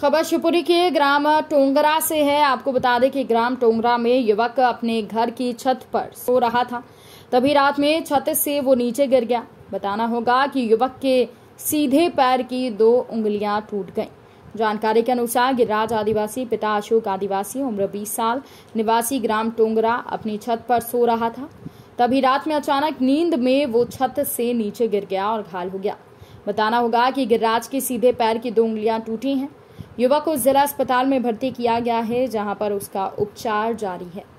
खबर शिवपुरी के ग्राम टोंगरा से है आपको बता दें कि ग्राम टोंगरा में युवक अपने घर की छत पर सो रहा था तभी रात में छत से वो नीचे गिर गया बताना होगा कि युवक के सीधे पैर की दो उंगलियां टूट गईं जानकारी के अनुसार गिरिराज आदिवासी पिता अशोक आदिवासी उम्र 20 साल निवासी ग्राम टोंगरा अपनी छत पर सो रहा था तभी रात में अचानक नींद में वो छत से नीचे गिर गया और घायल हो गया बताना होगा कि गिरिराज के सीधे पैर की दो उंगलियां टूटी हैं युवक को जिला अस्पताल में भर्ती किया गया है जहां पर उसका उपचार जारी है